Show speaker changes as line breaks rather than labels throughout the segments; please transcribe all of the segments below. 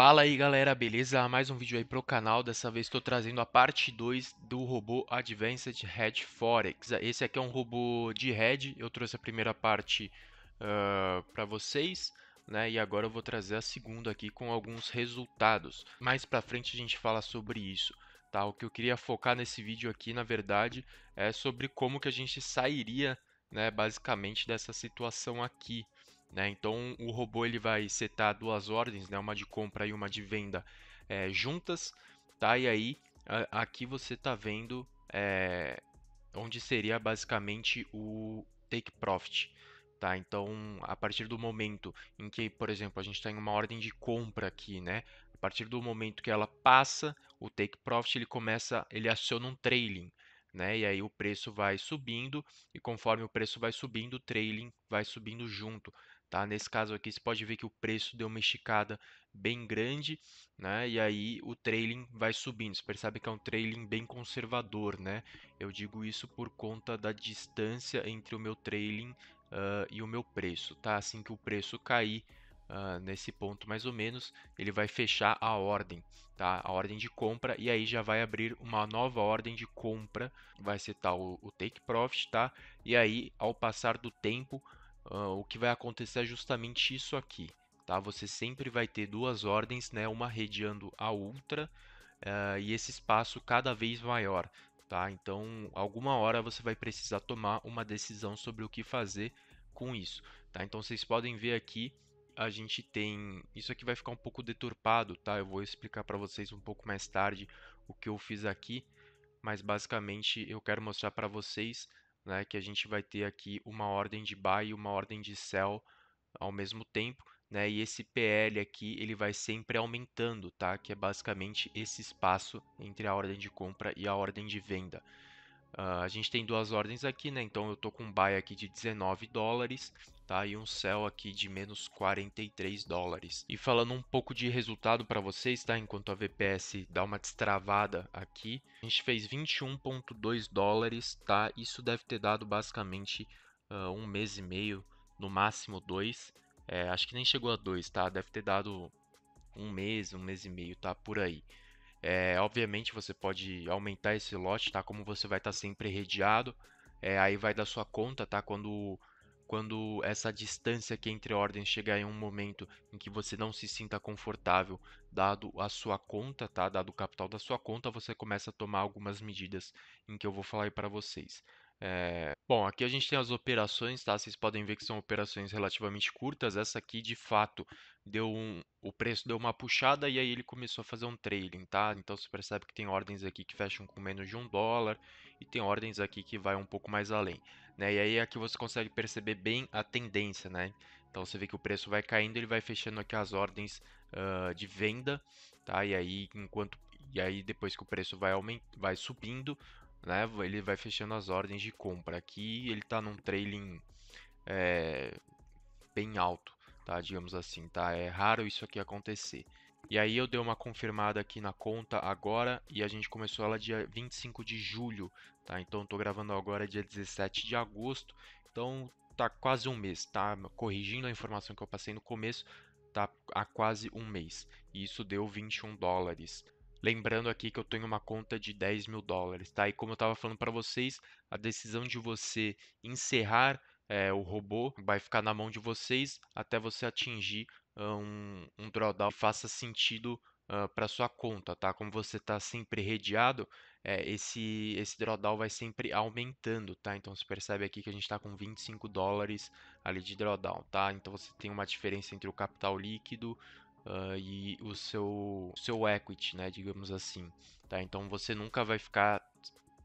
Fala aí galera, beleza? Mais um vídeo aí pro canal, dessa vez estou trazendo a parte 2 do robô Advanced Hedge Forex. Esse aqui é um robô de hedge, eu trouxe a primeira parte uh, ah, para vocês, né? E agora eu vou trazer a segunda aqui com alguns resultados. Mais pra frente a gente fala sobre isso. Tá, o que eu queria focar nesse vídeo aqui, na verdade, é sobre como que a gente sairia, né, basicamente, dessa situação aqui. Né? Então o robô ele vai setar duas ordens, né? uma de compra e uma de venda é, juntas. Tá? E aí a, aqui você está vendo é, onde seria basicamente o take profit. Tá? Então, a partir do momento em que, por exemplo, a gente está em uma ordem de compra aqui, né? A partir do momento que ela passa o take profit, ele começa, ele aciona um trailing, né? E aí o preço vai subindo e conforme o preço vai subindo, o trailing vai subindo junto, Tá? Nesse caso aqui, você pode ver que o preço deu uma esticada bem grande, né? E aí o trailing vai subindo. Você percebe que é um trailing bem conservador, né? Eu digo isso por conta da distância entre o meu trailing uh, e o meu preço, tá? Assim que o preço cair, Uh, nesse ponto mais ou menos, ele vai fechar a ordem, tá? A ordem de compra e aí já vai abrir uma nova ordem de compra, vai ser tal o take profit, tá? E aí ao passar do tempo, uh, o que vai acontecer é justamente isso aqui. Tá? Você sempre vai ter duas ordens, né? uma radiando a outra, uh, e esse espaço cada vez maior. Tá? Então, alguma hora você vai precisar tomar uma decisão sobre o que fazer com isso. Tá? Então, vocês podem ver aqui, a gente tem... Isso aqui vai ficar um pouco deturpado, tá? Eu vou explicar para vocês um pouco mais tarde o que eu fiz aqui, mas basicamente eu quero mostrar para vocês né, que a gente vai ter aqui uma ordem de buy e uma ordem de sell ao mesmo tempo, né, e esse PL aqui ele vai sempre aumentando, tá? Que é basicamente esse espaço entre a ordem de compra e a ordem de venda. Uh, a gente tem duas ordens aqui, né? Então eu tô com um buy aqui de 19 dólares tá? E um céu aqui de menos 43 dólares. E falando um pouco de resultado para vocês, tá? Enquanto a VPS dá uma destravada aqui, a gente fez 21.2 dólares, tá? Isso deve ter dado basicamente uh, um mês e meio, no máximo dois. É, acho que nem chegou a dois, tá? Deve ter dado um mês, um mês e meio, tá? Por aí. É, obviamente você pode aumentar esse lote, tá? Como você vai estar tá sempre redeado, é, aí vai da sua conta, tá? Quando quando essa distância que entre ordens chegar em um momento em que você não se sinta confortável, dado a sua conta, tá? Dado o capital da sua conta, você começa a tomar algumas medidas em que eu vou falar aí para vocês. É... Bom, aqui a gente tem as operações, tá? Vocês podem ver que são operações relativamente curtas. Essa aqui, de fato, deu um... o preço deu uma puxada e aí ele começou a fazer um trailing, tá? Então você percebe que tem ordens aqui que fecham com menos de um dólar e tem ordens aqui que vai um pouco mais além, né? E aí aqui é você consegue perceber bem a tendência, né? Então você vê que o preço vai caindo, ele vai fechando aqui as ordens uh, de venda, tá? E aí enquanto e aí depois que o preço vai, aument... vai subindo, né? Ele vai fechando as ordens de compra. Aqui ele está num trailing é, bem alto, tá? Digamos assim, tá? É raro isso aqui acontecer. E aí eu dei uma confirmada aqui na conta agora e a gente começou ela dia 25 de julho, tá? Então estou gravando agora dia 17 de agosto. Então tá quase um mês, tá? Corrigindo a informação que eu passei no começo, tá há quase um mês. E isso deu 21 dólares. Lembrando aqui que eu tenho uma conta de 10 mil dólares, tá? E como eu estava falando para vocês, a decisão de você encerrar é, o robô vai ficar na mão de vocês até você atingir um, um drawdown que faça sentido Uh, para sua conta, tá? Como você está sempre redeado, é, esse, esse drawdown vai sempre aumentando, tá? Então você percebe aqui que a gente está com 25 dólares ali de drawdown, tá? Então você tem uma diferença entre o capital líquido uh, e o seu, seu equity, né, digamos assim. Tá? Então você nunca vai ficar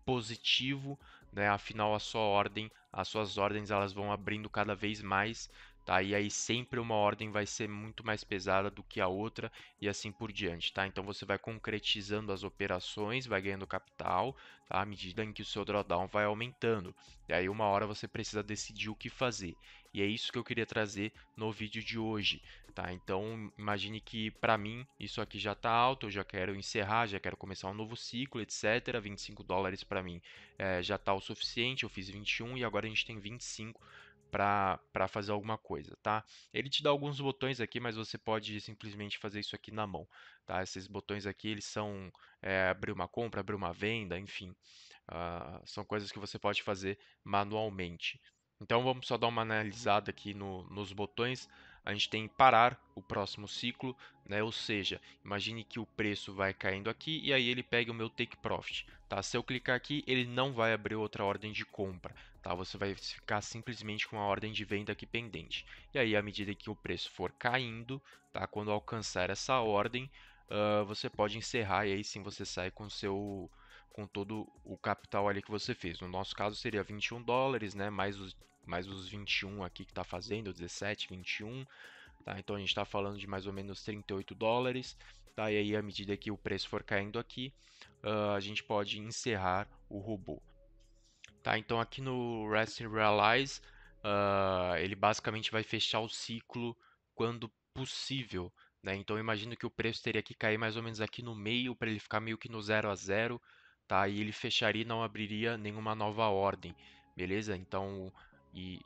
positivo, né? afinal a sua ordem, as suas ordens elas vão abrindo cada vez mais Tá? E aí sempre uma ordem vai ser muito mais pesada do que a outra e assim por diante, tá? Então você vai concretizando as operações, vai ganhando capital, tá? À medida em que o seu drawdown vai aumentando. E aí uma hora você precisa decidir o que fazer. E é isso que eu queria trazer no vídeo de hoje, tá? Então imagine que para mim isso aqui já está alto, eu já quero encerrar, já quero começar um novo ciclo, etc. 25 dólares para mim é, já está o suficiente, eu fiz 21 e agora a gente tem 25 para fazer alguma coisa, tá? Ele te dá alguns botões aqui, mas você pode simplesmente fazer isso aqui na mão, tá? Esses botões aqui, eles são é, abrir uma compra, abrir uma venda, enfim, uh, são coisas que você pode fazer manualmente. Então vamos só dar uma analisada aqui no, nos botões a gente tem parar o próximo ciclo, né? Ou seja, imagine que o preço vai caindo aqui e aí ele pega o meu take profit, tá? Se eu clicar aqui, ele não vai abrir outra ordem de compra, tá? Você vai ficar simplesmente com a ordem de venda aqui pendente. E aí, à medida que o preço for caindo, tá? Quando alcançar essa ordem, uh, você pode encerrar e aí sim você sai com seu com todo o capital ali que você fez. No nosso caso seria 21 dólares, né, mais os mais os 21 aqui que está fazendo, 17, 21. Tá? Então a gente está falando de mais ou menos 38 dólares. Tá? E aí, à medida que o preço for caindo aqui, uh, a gente pode encerrar o robô. Tá? Então aqui no Rest and Realize, uh, ele basicamente vai fechar o ciclo quando possível. Né? Então imagino que o preço teria que cair mais ou menos aqui no meio para ele ficar meio que no 0 a 0 tá? E ele fecharia e não abriria nenhuma nova ordem, beleza? Então e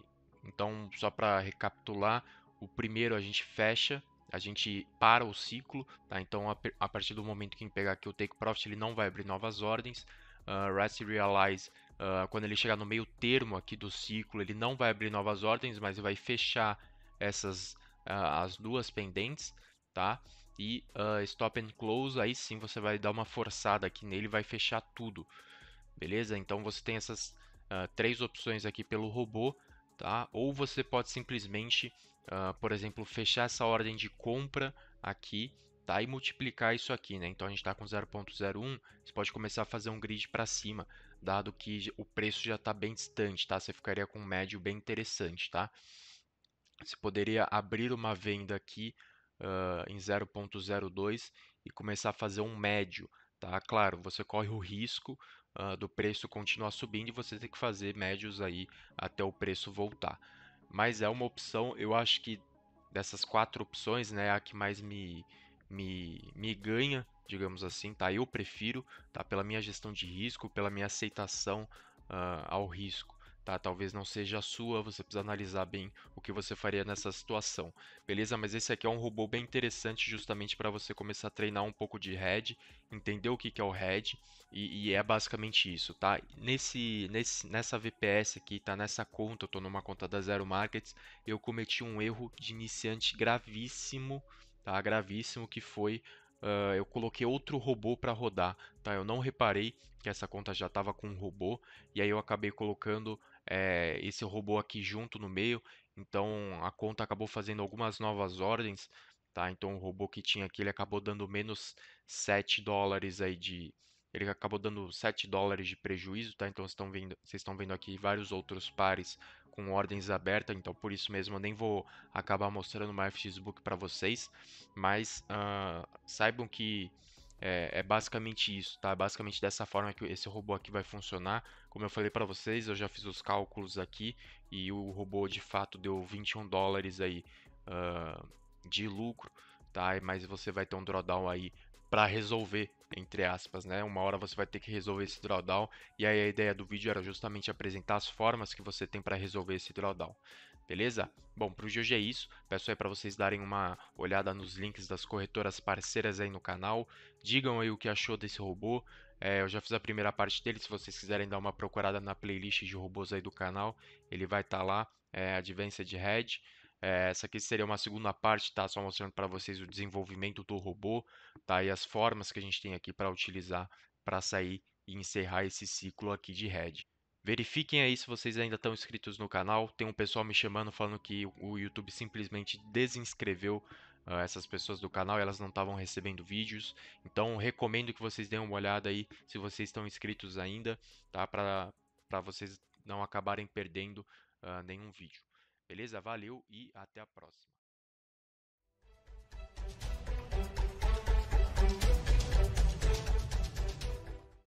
então, só para recapitular, o primeiro a gente fecha, a gente para o ciclo, tá? Então, a, a partir do momento que pegar aqui o take profit, ele não vai abrir novas ordens. Uh, Rest Realize, uh, quando ele chegar no meio termo aqui do ciclo, ele não vai abrir novas ordens, mas vai fechar essas uh, as duas pendentes, tá? E uh, Stop and Close, aí sim você vai dar uma forçada aqui nele, vai fechar tudo, beleza? Então você tem essas uh, três opções aqui pelo robô, tá? Ou você pode simplesmente, uh, por exemplo, fechar essa ordem de compra aqui, tá? E multiplicar isso aqui, né? Então a gente está com 0.01, você pode começar a fazer um grid para cima, dado que o preço já está bem distante, tá? Você ficaria com um médio bem interessante, tá? Você poderia abrir uma venda aqui uh, em 0.02 e começar a fazer um médio, tá? Claro, você corre o risco uh, do preço continuar subindo e você ter que fazer médios aí até o preço voltar. Mas é uma opção, eu acho que dessas quatro opções, né, é a que mais me, me, me ganha, digamos assim, tá? Eu prefiro, tá? Pela minha gestão de risco, pela minha aceitação uh, ao risco tá? Talvez não seja a sua, você precisa analisar bem o que você faria nessa situação, beleza? Mas esse aqui é um robô bem interessante justamente para você começar a treinar um pouco de head, entender o que, que é o head e, e, é basicamente isso, tá? Nesse, nesse, nessa VPS aqui, tá? Nessa conta, eu tô numa conta da Zero Markets, eu cometi um erro de iniciante gravíssimo, tá? Gravíssimo que foi uh, eu coloquei outro robô para rodar, tá? Eu não reparei que essa conta já estava com um robô, e aí eu acabei colocando é, esse robô aqui junto no meio, então a conta acabou fazendo algumas novas ordens, tá? Então o robô que tinha aqui, ele acabou dando menos 7 dólares aí de, ele acabou dando 7 dólares de prejuízo, tá? Então vocês estão vendo, vocês estão vendo aqui vários outros pares com ordens abertas, então por isso mesmo eu nem vou acabar mostrando uma FX Book para vocês, mas uh, saibam que é, é, basicamente isso, tá? É basicamente dessa forma que esse robô aqui vai funcionar. Como eu falei para vocês, eu já fiz os cálculos aqui e o robô de fato deu 21 dólares aí uh, de lucro, tá? Mas você vai ter um drawdown aí para resolver, entre aspas, né? Uma hora você vai ter que resolver esse drawdown, e aí a ideia do vídeo era justamente apresentar as formas que você tem para resolver esse drawdown. Beleza? Bom, para o GG é isso. Peço aí para vocês darem uma olhada nos links das corretoras parceiras aí no canal. Digam aí o que achou desse robô. É, eu já fiz a primeira parte dele. Se vocês quiserem dar uma procurada na playlist de robôs aí do canal, ele vai estar tá lá. É, Advanced Head. É, essa aqui seria uma segunda parte, tá? Só mostrando para vocês o desenvolvimento do robô, tá? E as formas que a gente tem aqui para utilizar para sair e encerrar esse ciclo aqui de head. Verifiquem aí se vocês ainda estão inscritos no canal. Tem um pessoal me chamando falando que o YouTube simplesmente desinscreveu uh, essas pessoas do canal, elas não estavam recebendo vídeos. Então recomendo que vocês deem uma olhada aí se vocês estão inscritos ainda, tá? Para vocês não acabarem perdendo uh, nenhum vídeo. Beleza? Valeu e até a próxima.